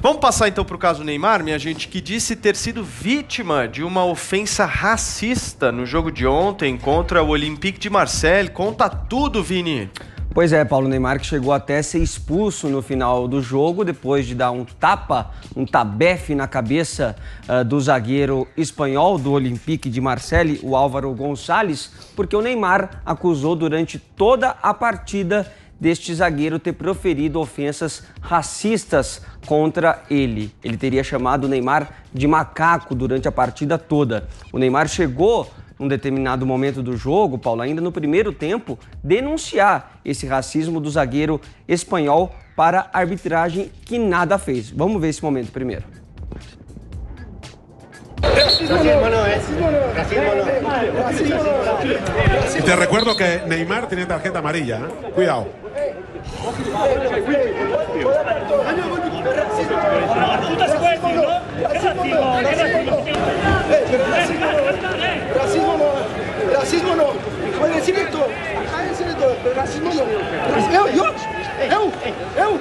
Vamos passar então para o caso Neymar, minha gente, que disse ter sido vítima de uma ofensa racista no jogo de ontem contra o Olympique de Marseille. Conta tudo, Vini. Pois é, Paulo Neymar que chegou até a ser expulso no final do jogo depois de dar um tapa, um tabefe na cabeça uh, do zagueiro espanhol do Olympique de Marseille, o Álvaro Gonçalves, porque o Neymar acusou durante toda a partida deste zagueiro ter proferido ofensas racistas contra ele. Ele teria chamado o Neymar de macaco durante a partida toda. O Neymar chegou num determinado momento do jogo, Paulo, ainda no primeiro tempo, denunciar esse racismo do zagueiro espanhol para a arbitragem que nada fez. Vamos ver esse momento primeiro. Te recuerdo que Neymar tiene tarjeta amarilla. ¿eh? Cuidado. Eu, eu, eu,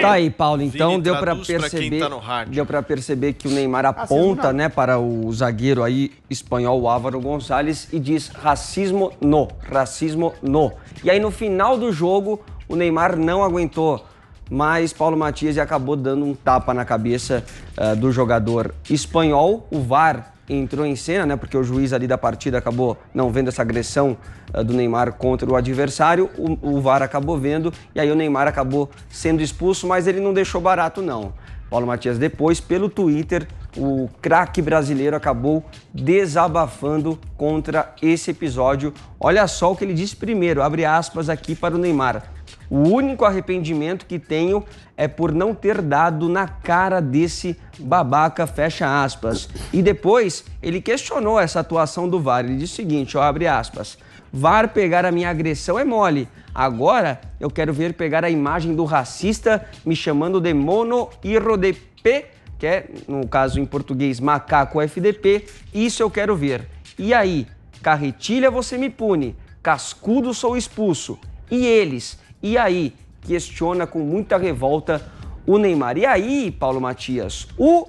Tá aí, Paulo. Então deu para perceber, tá deu para perceber que o Neymar aponta, né, para o zagueiro aí espanhol Álvaro Gonzalez e diz racismo no, racismo no. E aí no final do jogo o Neymar não aguentou, mas Paulo Matias acabou dando um tapa na cabeça uh, do jogador espanhol. O VAR entrou em cena, né? Porque o juiz ali da partida acabou não vendo essa agressão uh, do Neymar contra o adversário. O, o VAR acabou vendo e aí o Neymar acabou sendo expulso, mas ele não deixou barato, não. Paulo Matias depois, pelo Twitter, o craque brasileiro acabou desabafando contra esse episódio. Olha só o que ele disse primeiro, abre aspas aqui para o Neymar. O único arrependimento que tenho é por não ter dado na cara desse babaca, fecha aspas. E depois ele questionou essa atuação do VAR. Ele disse o seguinte, ó, abre aspas. VAR pegar a minha agressão é mole. Agora eu quero ver pegar a imagem do racista me chamando de mono irro de P, que é, no caso em português, macaco FDP. Isso eu quero ver. E aí, carretilha você me pune, cascudo sou expulso. E eles? E aí? Questiona com muita revolta o Neymar. E aí, Paulo Matias, o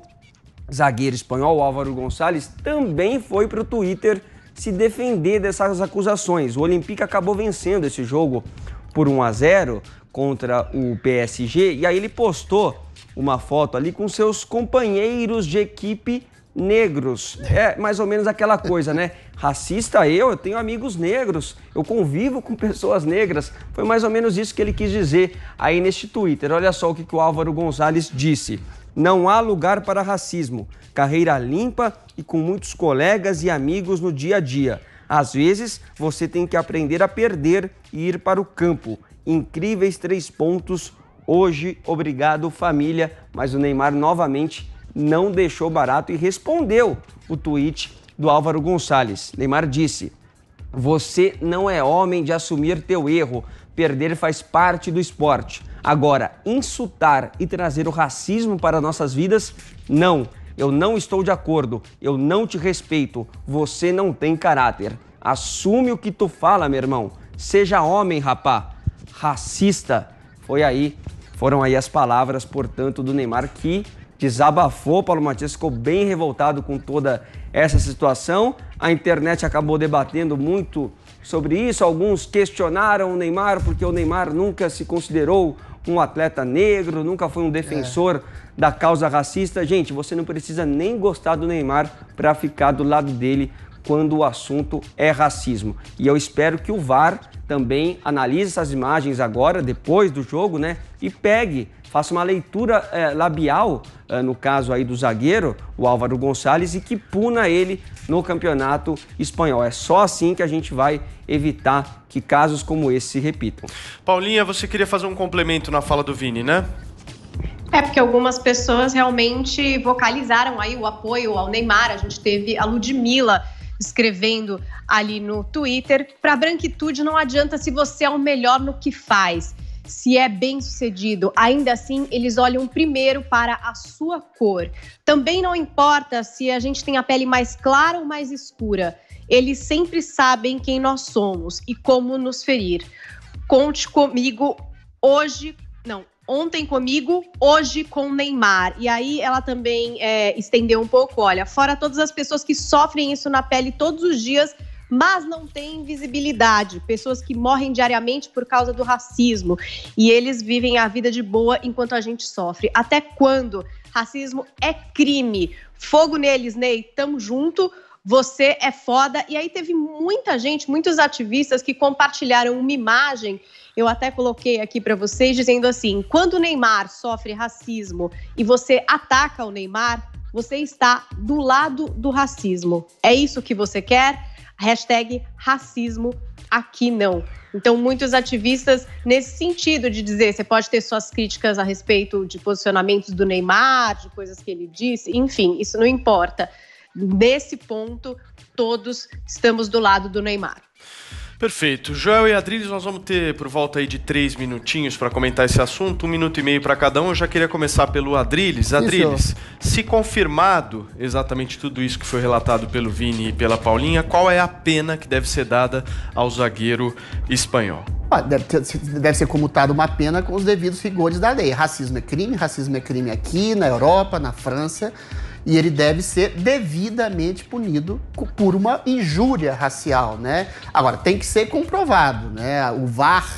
zagueiro espanhol Álvaro Gonçalves também foi para o Twitter se defender dessas acusações. O Olympique acabou vencendo esse jogo por 1 a 0 contra o PSG e aí ele postou uma foto ali com seus companheiros de equipe negros. É mais ou menos aquela coisa, né? Racista eu, eu tenho amigos negros, eu convivo com pessoas negras. Foi mais ou menos isso que ele quis dizer aí neste Twitter. Olha só o que, que o Álvaro Gonzalez disse. Não há lugar para racismo. Carreira limpa e com muitos colegas e amigos no dia a dia. Às vezes, você tem que aprender a perder e ir para o campo. Incríveis três pontos hoje. Obrigado, família. Mas o Neymar novamente não deixou barato e respondeu o tweet do Álvaro Gonçalves. Neymar disse: Você não é homem de assumir teu erro. Perder faz parte do esporte. Agora, insultar e trazer o racismo para nossas vidas, não. Eu não estou de acordo. Eu não te respeito. Você não tem caráter. Assume o que tu fala, meu irmão. Seja homem, rapá. Racista. Foi aí, foram aí as palavras, portanto, do Neymar que desabafou, Paulo Matias ficou bem revoltado com toda essa situação. A internet acabou debatendo muito sobre isso. Alguns questionaram o Neymar porque o Neymar nunca se considerou um atleta negro, nunca foi um defensor é. da causa racista. Gente, você não precisa nem gostar do Neymar para ficar do lado dele quando o assunto é racismo. E eu espero que o VAR também analise essas imagens agora, depois do jogo, né? E pegue, faça uma leitura é, labial, é, no caso aí do zagueiro, o Álvaro Gonçalves, e que puna ele no campeonato espanhol. É só assim que a gente vai evitar que casos como esse se repitam. Paulinha, você queria fazer um complemento na fala do Vini, né? É, porque algumas pessoas realmente vocalizaram aí o apoio ao Neymar. A gente teve a Ludmilla escrevendo ali no Twitter. Para a branquitude não adianta se você é o melhor no que faz, se é bem sucedido. Ainda assim, eles olham primeiro para a sua cor. Também não importa se a gente tem a pele mais clara ou mais escura. Eles sempre sabem quem nós somos e como nos ferir. Conte comigo hoje, não, ontem comigo, hoje com Neymar. E aí ela também é, estendeu um pouco, olha, fora todas as pessoas que sofrem isso na pele todos os dias, mas não têm visibilidade, pessoas que morrem diariamente por causa do racismo e eles vivem a vida de boa enquanto a gente sofre. Até quando? Racismo é crime. Fogo neles, Ney. Tamo junto você é foda. E aí teve muita gente, muitos ativistas que compartilharam uma imagem eu até coloquei aqui para vocês dizendo assim: quando o Neymar sofre racismo e você ataca o Neymar, você está do lado do racismo. É isso que você quer? Hashtag racismo aqui não. Então, muitos ativistas nesse sentido de dizer, você pode ter suas críticas a respeito de posicionamentos do Neymar, de coisas que ele disse, enfim, isso não importa. Nesse ponto, todos estamos do lado do Neymar. Perfeito. Joel e Adriles, nós vamos ter por volta aí de três minutinhos para comentar esse assunto, um minuto e meio para cada um. Eu já queria começar pelo Adriles. Adriles, se confirmado exatamente tudo isso que foi relatado pelo Vini e pela Paulinha, qual é a pena que deve ser dada ao zagueiro espanhol? Ah, deve, ter, deve, ser comutada uma pena com os devidos rigores da lei. Racismo é crime, racismo é crime aqui, na Europa, na França e ele deve ser devidamente punido por uma injúria racial, né? Agora, tem que ser comprovado, né? O VAR,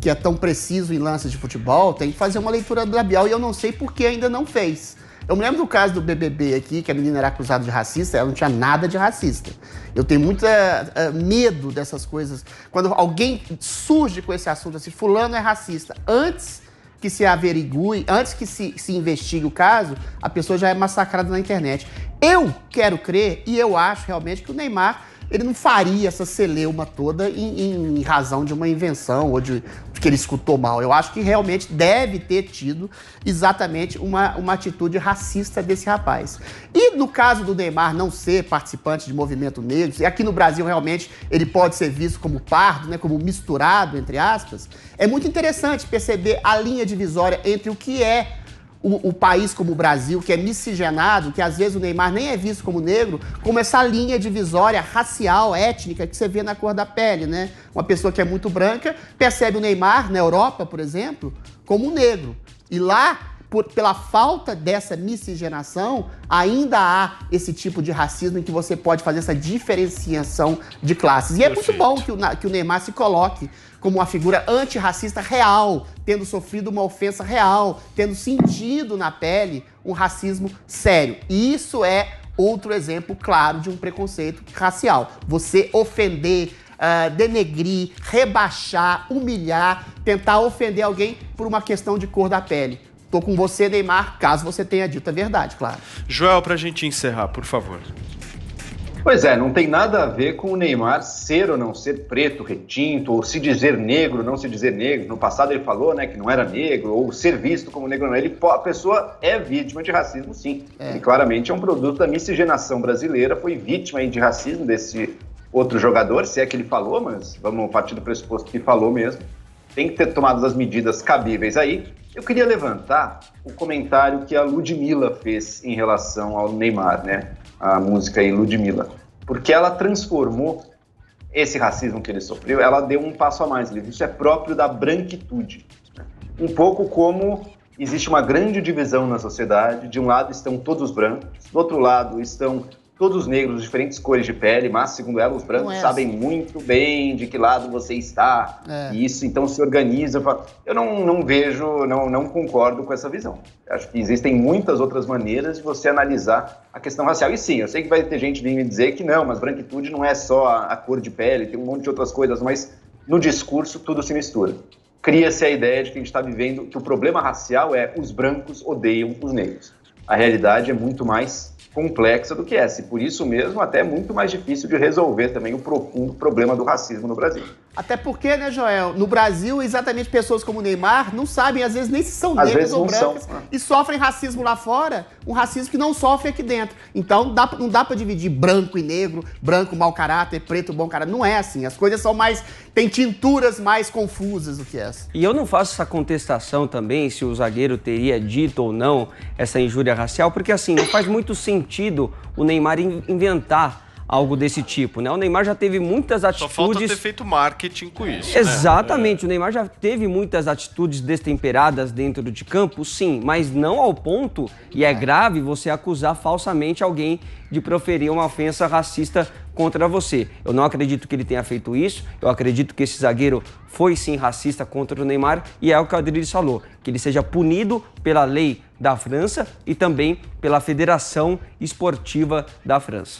que é tão preciso em lances de futebol, tem que fazer uma leitura labial e eu não sei por que ainda não fez. Eu me lembro do caso do BBB aqui, que a menina era acusada de racista, ela não tinha nada de racista. Eu tenho muito uh, medo dessas coisas. Quando alguém surge com esse assunto assim, fulano é racista, antes que se averigue, antes que se, se investigue o caso, a pessoa já é massacrada na internet. Eu quero crer e eu acho realmente que o Neymar ele não faria essa celeuma toda em, em razão de uma invenção ou de, de, que ele escutou mal. Eu acho que realmente deve ter tido exatamente uma, uma atitude racista desse rapaz. E no caso do Neymar não ser participante de movimento negro, e aqui no Brasil realmente ele pode ser visto como pardo, né, como misturado, entre aspas, é muito interessante perceber a linha divisória entre o que é o, o, país como o Brasil, que é miscigenado, que às vezes o Neymar nem é visto como negro, como essa linha divisória racial, étnica, que você vê na cor da pele, né? Uma pessoa que é muito branca percebe o Neymar, na Europa, por exemplo, como um negro. E lá por, pela falta dessa miscigenação, ainda há esse tipo de racismo em que você pode fazer essa diferenciação de classes. E é muito bom que o, que o Neymar se coloque como uma figura antirracista real, tendo sofrido uma ofensa real, tendo sentido na pele um racismo sério. E isso é outro exemplo claro de um preconceito racial. Você ofender, uh, denegrir, rebaixar, humilhar, tentar ofender alguém por uma questão de cor da pele. Tô com você, Neymar, caso você tenha dito a verdade, claro. Joel, para a gente encerrar, por favor. Pois é, não tem nada a ver com o Neymar ser ou não ser preto, retinto, ou se dizer negro, não se dizer negro. No passado ele falou né, que não era negro, ou ser visto como negro não. É. Ele, a pessoa é vítima de racismo, sim. É. E claramente é um produto da miscigenação brasileira, foi vítima de racismo desse outro jogador, se é que ele falou, mas vamos partir do pressuposto que falou mesmo tem que ter tomado as medidas cabíveis aí. Eu queria levantar o comentário que a Ludmilla fez em relação ao Neymar, né? A música aí, Ludmilla. Porque ela transformou esse racismo que ele sofreu, ela deu um passo a mais, livre. Isso é próprio da branquitude. Né? Um pouco como existe uma grande divisão na sociedade. De um lado estão todos brancos, do outro lado estão Todos os negros, diferentes cores de pele, mas, segundo ela, os brancos é sabem assim. muito bem de que lado você está. É. E isso então se organiza. Eu não, não vejo, não, não concordo com essa visão. Acho que existem muitas outras maneiras de você analisar a questão racial. E sim, eu sei que vai ter gente vindo me dizer que não, mas branquitude não é só a, a cor de pele, tem um monte de outras coisas, mas no discurso tudo se mistura cria-se a ideia de que a gente está vivendo que o problema racial é os brancos odeiam os negros. A realidade é muito mais complexa do que essa. É. E por isso mesmo, até é muito mais difícil de resolver também o profundo problema do racismo no Brasil. Até porque, né, Joel, no Brasil, exatamente pessoas como Neymar não sabem, às vezes nem se são negros ou brancos são. Né? e sofrem racismo lá fora, um racismo que não sofre aqui dentro. Então, dá, não dá para dividir branco e negro, branco, mau caráter, preto, bom caráter. Não é assim. As coisas são mais. tem tinturas mais confusas do que essa. E eu não faço essa contestação também se o zagueiro teria dito ou não essa injúria racial, porque assim, não faz muito sentido sentido o Neymar inventar algo desse tipo, né? O Neymar já teve muitas atitudes. Só falta ter feito marketing com isso. Né? Exatamente, né? o Neymar já teve muitas atitudes destemperadas dentro de campo, sim, mas não ao ponto, e é grave, você acusar falsamente alguém de proferir uma ofensa racista contra você. Eu não acredito que ele tenha feito isso, eu acredito que esse zagueiro foi sim racista contra o Neymar e é o que o Adriles falou, que ele seja punido pela lei da França e também pela Federação Esportiva da França.